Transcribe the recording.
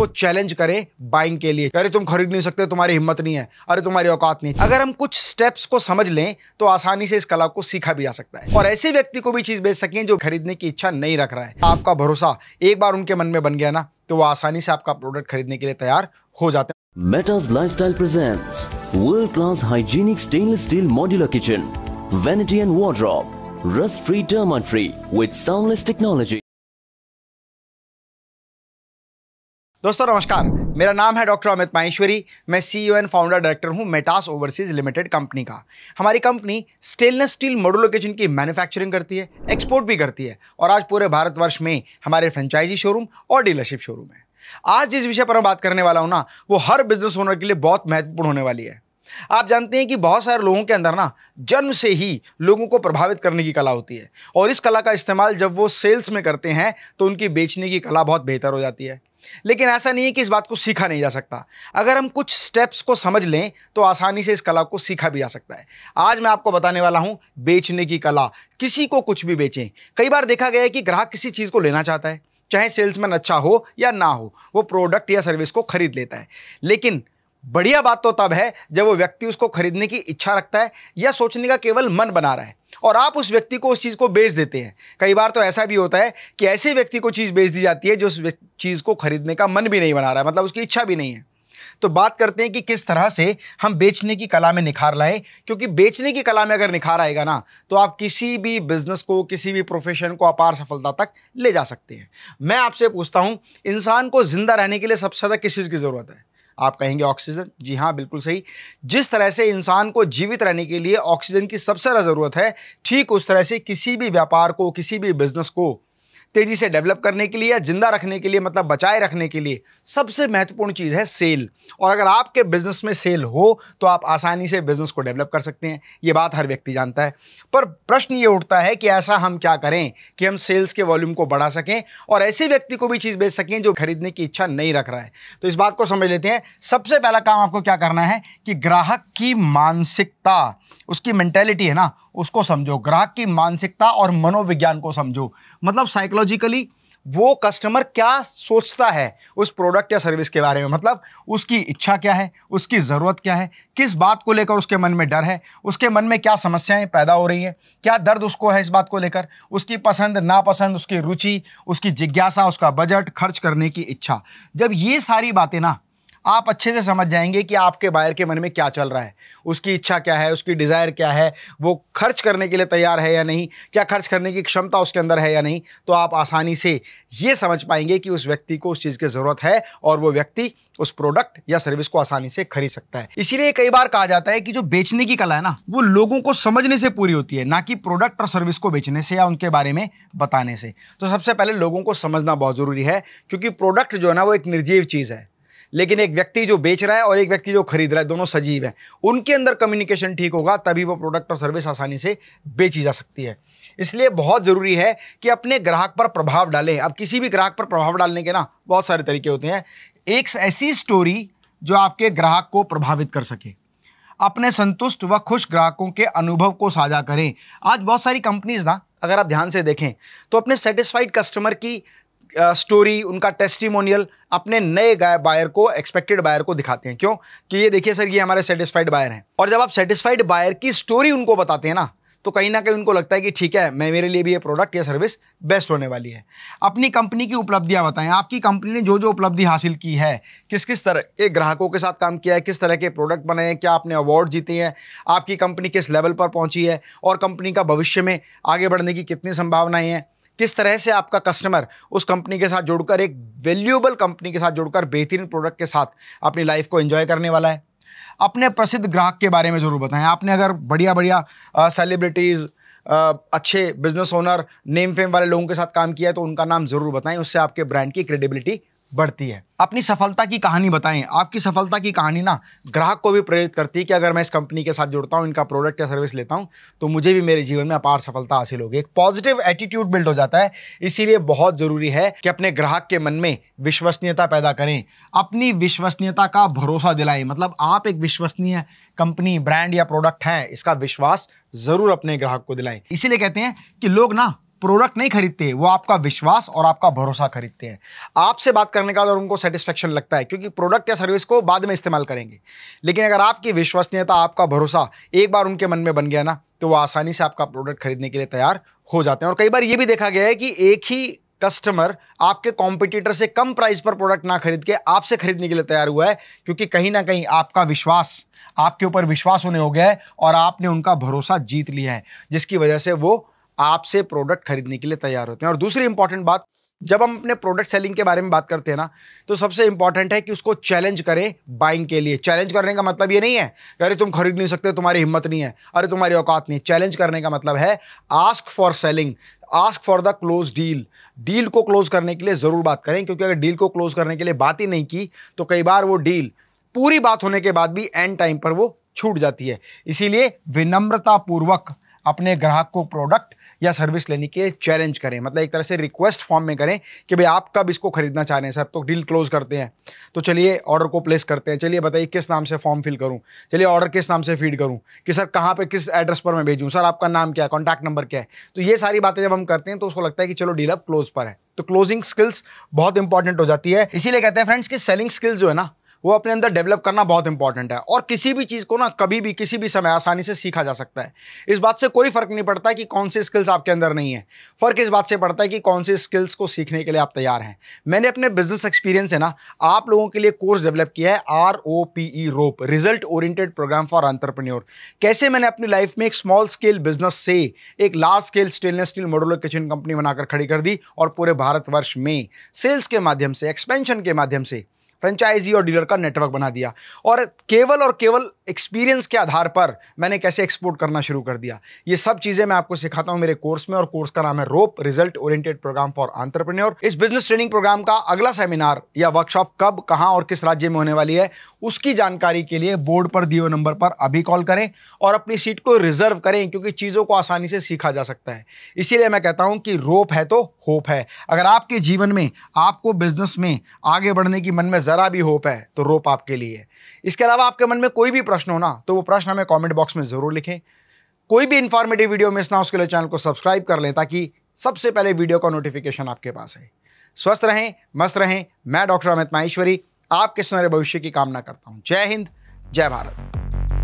को चैलेंज करे बाइंग के लिए अरे तुम खरीद नहीं सकते तुम्हारी हिम्मत नहीं है अरे तुम्हारी औकात नहीं अगर हम कुछ स्टेप्स को समझ लें तो आसानी से इस कला को सीखा भी जा सकता है और ऐसे व्यक्ति को भी चीज बेच सकें जो खरीदने की इच्छा नहीं रख रहा है आपका भरोसा एक बार उनके मन में बन गया ना तो वो आसानी से आपका प्रोडक्ट खरीदने के लिए तैयार हो जाते हैं lifestyle present world class hygienic stainless steel modular kitchen vanity and wardrobe rust free term free with soundless technology दोस्तों नमस्कार मेरा नाम है डॉक्टर अमित माहेश्वरी मैं सीईओ एंड फाउंडर डायरेक्टर हूं मेटास ओवरसीज लिमिटेड कंपनी का हमारी company stainless steel modular kitchen की मैन्युफैक्चरिंग करती है एक्सपोर्ट भी करती है और आज पूरे भारतवर्ष में हमारे फ्रेंचाइजी शोरूम और डीलरशिप शोरूम है आज जिस विषय पर मैं बात करने वाला हूँ ना वो हर बिजनेस ओनर के लिए बहुत महत्वपूर्ण होने वाली है आप जानते हैं कि बहुत सारे लोगों के अंदर ना जन्म से ही लोगों को प्रभावित करने की कला होती है और इस कला का इस्तेमाल जब वो सेल्स में करते हैं तो उनकी बेचने की कला बहुत बेहतर हो जाती है लेकिन ऐसा नहीं है कि इस बात को सीखा नहीं जा सकता अगर हम कुछ स्टेप्स को समझ लें तो आसानी से इस कला को सीखा भी जा सकता है आज मैं आपको बताने वाला हूं बेचने की कला किसी को कुछ भी बेचें कई बार देखा गया है कि ग्राहक किसी चीज़ को लेना चाहता है चाहे सेल्समैन अच्छा हो या ना हो वो प्रोडक्ट या सर्विस को खरीद लेता है लेकिन बढ़िया बात तो तब है जब वो व्यक्ति उसको खरीदने की इच्छा रखता है या सोचने का केवल मन बना रहा है और आप उस व्यक्ति को उस चीज़ को बेच देते हैं कई बार तो ऐसा भी होता है कि ऐसे व्यक्ति को चीज़ बेच दी जाती है जो उस चीज़ को खरीदने का मन भी नहीं बना रहा है मतलब उसकी इच्छा भी नहीं है तो बात करते हैं कि किस तरह से हम बेचने की कला में निखार लाएं क्योंकि बेचने की कला में अगर निखार आएगा ना तो आप किसी भी बिजनेस को किसी भी प्रोफेशन को अपार सफलता तक ले जा सकते हैं मैं आपसे पूछता हूँ इंसान को ज़िंदा रहने के लिए सबसे ज़्यादा किस चीज़ की ज़रूरत है आप कहेंगे ऑक्सीजन जी हाँ बिल्कुल सही जिस तरह से इंसान को जीवित रहने के लिए ऑक्सीजन की सबसे ज़्यादा ज़रूरत है ठीक उस तरह से किसी भी व्यापार को किसी भी बिज़नेस को तेज़ी से डेवलप करने के लिए या ज़िंदा रखने के लिए मतलब बचाए रखने के लिए सबसे महत्वपूर्ण चीज़ है सेल और अगर आपके बिज़नेस में सेल हो तो आप आसानी से बिज़नेस को डेवलप कर सकते हैं ये बात हर व्यक्ति जानता है पर प्रश्न ये उठता है कि ऐसा हम क्या करें कि हम सेल्स के वॉल्यूम को बढ़ा सकें और ऐसे व्यक्ति को भी चीज़ बेच सकें जो खरीदने की इच्छा नहीं रख रहा है तो इस बात को समझ लेते हैं सबसे पहला काम आपको क्या करना है कि ग्राहक की मानसिक मानसिकता उसकी मेंटेलिटी है ना उसको समझो ग्राहक की मानसिकता और मनोविज्ञान को समझो मतलब साइकोलॉजिकली वो कस्टमर क्या सोचता है उस प्रोडक्ट या सर्विस के बारे में मतलब उसकी इच्छा क्या है उसकी ज़रूरत क्या है किस बात को लेकर उसके मन में डर है उसके मन में क्या समस्याएं पैदा हो रही हैं क्या दर्द उसको है इस बात को लेकर उसकी पसंद नापसंद उसकी रुचि उसकी जिज्ञासा उसका बजट खर्च करने की इच्छा जब ये सारी बातें ना आप अच्छे से समझ जाएंगे कि आपके बायर के मन में क्या चल रहा है उसकी इच्छा क्या है उसकी डिज़ायर क्या है वो खर्च करने के लिए तैयार है या नहीं क्या खर्च करने की क्षमता उसके अंदर है या नहीं तो आप आसानी से ये समझ पाएंगे कि उस व्यक्ति को उस चीज़ की ज़रूरत है और वो व्यक्ति उस प्रोडक्ट या सर्विस को आसानी से खरीद सकता है इसीलिए कई बार कहा जाता है कि जो बेचने की कला है ना वो लोगों को समझने से पूरी होती है ना कि प्रोडक्ट और सर्विस को बेचने से या उनके बारे में बताने से तो सबसे पहले लोगों को समझना बहुत ज़रूरी है क्योंकि प्रोडक्ट जो है ना वो एक निर्जीव चीज़ है लेकिन एक व्यक्ति जो बेच रहा है और एक व्यक्ति जो खरीद रहा है दोनों सजीव हैं उनके अंदर कम्युनिकेशन ठीक होगा तभी वो प्रोडक्ट और सर्विस आसानी से बेची जा सकती है इसलिए बहुत ज़रूरी है कि अपने ग्राहक पर प्रभाव डालें अब किसी भी ग्राहक पर प्रभाव डालने के ना बहुत सारे तरीके होते हैं एक ऐसी स्टोरी जो आपके ग्राहक को प्रभावित कर सके अपने संतुष्ट व खुश ग्राहकों के अनुभव को साझा करें आज बहुत सारी कंपनीज ना अगर आप ध्यान से देखें तो अपने सेटिस्फाइड कस्टमर की स्टोरी उनका टेस्टिमोनियल अपने नए बायर को एक्सपेक्टेड बायर को दिखाते हैं क्यों कि ये देखिए सर ये हमारे सेटिस्फाइड बायर हैं और जब आप सेटिस्फाइड बायर की स्टोरी उनको बताते हैं ना तो कहीं ना कहीं उनको लगता है कि ठीक है मैं मेरे लिए भी ये प्रोडक्ट या सर्विस बेस्ट होने वाली है अपनी कंपनी की उपलब्धियां बताएं आपकी कंपनी ने जो जो उपलब्धि हासिल की है किस किस तरह के ग्राहकों के साथ काम किया है किस तरह के प्रोडक्ट बनाए हैं क्या आपने अवार्ड जीते हैं आपकी कंपनी किस लेवल पर पहुंची है और कंपनी का भविष्य में आगे बढ़ने की कितनी संभावनाएँ हैं किस तरह से आपका कस्टमर उस कंपनी के साथ जुड़कर एक वैल्यूएबल कंपनी के साथ जुड़कर बेहतरीन प्रोडक्ट के साथ अपनी लाइफ को एंजॉय करने वाला है अपने प्रसिद्ध ग्राहक के बारे में ज़रूर बताएं आपने अगर बढ़िया बढ़िया सेलिब्रिटीज़ अच्छे बिजनेस ओनर नेम फेम वाले लोगों के साथ काम किया है तो उनका नाम ज़रूर बताएं उससे आपके ब्रांड की क्रेडिबिलिटी बढ़ती है अपनी सफलता की कहानी बताएं आपकी सफलता की कहानी ना ग्राहक को भी प्रेरित करती है कि अगर मैं इस कंपनी के साथ जुड़ता हूँ इनका प्रोडक्ट या सर्विस लेता हूँ तो मुझे भी मेरे जीवन में अपार सफलता हासिल होगी एक पॉजिटिव एटीट्यूड बिल्ड हो जाता है इसीलिए बहुत ज़रूरी है कि अपने ग्राहक के मन में विश्वसनीयता पैदा करें अपनी विश्वसनीयता का भरोसा दिलाएं मतलब आप एक विश्वसनीय कंपनी ब्रांड या प्रोडक्ट हैं इसका विश्वास ज़रूर अपने ग्राहक को दिलाएं इसीलिए कहते हैं कि लोग ना प्रोडक्ट नहीं खरीदते वो आपका विश्वास और आपका भरोसा खरीदते हैं आपसे बात करने का और उनको सेटिस्फेक्शन लगता है क्योंकि प्रोडक्ट या सर्विस को बाद में इस्तेमाल करेंगे लेकिन अगर आपकी विश्वसनीयता आपका भरोसा एक बार उनके मन में बन गया ना तो वो आसानी से आपका प्रोडक्ट खरीदने के लिए तैयार हो जाते हैं और कई बार ये भी देखा गया है कि एक ही कस्टमर आपके कॉम्पिटिटर से कम प्राइस पर प्रोडक्ट ना खरीद के आपसे खरीदने के लिए तैयार हुआ है क्योंकि कहीं ना कहीं आपका विश्वास आपके ऊपर विश्वास होने हो गया है और आपने उनका भरोसा जीत लिया है जिसकी वजह से वो आपसे प्रोडक्ट खरीदने के लिए तैयार होते हैं और दूसरी इंपॉर्टेंट बात जब हम अपने प्रोडक्ट सेलिंग के बारे में बात करते हैं ना तो सबसे इंपॉर्टेंट है कि उसको चैलेंज करें बाइंग के लिए चैलेंज करने का मतलब ये नहीं है कि अरे तुम खरीद नहीं सकते तुम्हारी हिम्मत नहीं है अरे तुम्हारी औकात नहीं है चैलेंज करने का मतलब है ask for selling ask for the close deal deal को क्लोज करने के लिए ज़रूर बात करें क्योंकि अगर डील को क्लोज करने के लिए बात ही नहीं की तो कई बार वो डील पूरी बात होने के बाद भी एंड टाइम पर वो छूट जाती है इसीलिए विनम्रतापूर्वक अपने ग्राहक को प्रोडक्ट या सर्विस लेने के चैलेंज करें मतलब एक तरह से रिक्वेस्ट फॉर्म में करें कि भाई आप कब इसको खरीदना चाह रहे हैं सर तो डील क्लोज करते हैं तो चलिए ऑर्डर को प्लेस करते हैं चलिए बताइए किस नाम से फॉर्म फिल करूँ चलिए ऑर्डर किस नाम से फीड करूँ कि सर कहाँ पर किस एड्रेस पर मैं भेजूँ सर आपका नाम क्या है कॉन्टैक्ट नंबर क्या है तो ये सारी बातें जब हम करते हैं तो उसको लगता है कि चलो डील अब क्लोज पर है तो क्लोजिंग स्किल्स बहुत इंपॉर्टेंट हो जाती है इसीलिए कहते हैं फ्रेंड्स कि सेलिंग स्किल्स जो है ना वो अपने अंदर डेवलप करना बहुत इंपॉर्टेंट है और किसी भी चीज़ को ना कभी भी किसी भी समय आसानी से सीखा जा सकता है इस बात से कोई फ़र्क नहीं पड़ता कि कौन सी स्किल्स आपके अंदर नहीं है फ़र्क इस बात से पड़ता है कि कौन सी स्किल्स को सीखने के लिए आप तैयार हैं मैंने अपने बिजनेस एक्सपीरियंस है ना आप लोगों के लिए कोर्स डेवलप किया है R O P E rope result oriented program for entrepreneur कैसे मैंने अपनी लाइफ में एक स्मॉल स्केल बिजनेस से एक large scale stainless steel modular kitchen company बनाकर खड़ी कर दी और पूरे भारतवर्ष में सेल्स के माध्यम से एक्सपेंशन के माध्यम से फ्रेंचाइजी और डीलर का नेटवर्क बना दिया और केवल और केवल एक्सपीरियंस के आधार पर मैंने कैसे एक्सपोर्ट करना शुरू कर दिया ये सब चीज़ें मैं आपको सिखाता हूँ मेरे कोर्स में और कोर्स का नाम है rope result oriented program for entrepreneur इस बिजनेस ट्रेनिंग प्रोग्राम का अगला सेमिनार या वर्कशॉप कब कहाँ और किस राज्य में होने वाली है उसकी जानकारी के लिए बोर्ड पर दिए नंबर पर अभी कॉल करें और अपनी सीट को रिजर्व करें क्योंकि चीज़ों को आसानी से सीखा जा सकता है इसीलिए मैं कहता हूँ कि रोप है तो होप है अगर आपके जीवन में आपको बिजनेस में आगे बढ़ने की मन में ज़रा भी होप है तो रोप आपके लिए है इसके अलावा आपके मन में कोई भी प्रश्न हो ना तो वो प्रश्न हमें कॉमेंट बॉक्स में ज़रूर लिखें कोई भी इंफॉर्मेटिव वीडियो मिस ना उसके लिए चैनल को सब्सक्राइब कर लें ताकि सबसे पहले वीडियो का नोटिफिकेशन आपके पास है स्वस्थ रहें मस्त रहें मैं डॉक्टर अमित माहेश्वरी आपके सुनहरे भविष्य की कामना करता हूँ जय हिंद जय भारत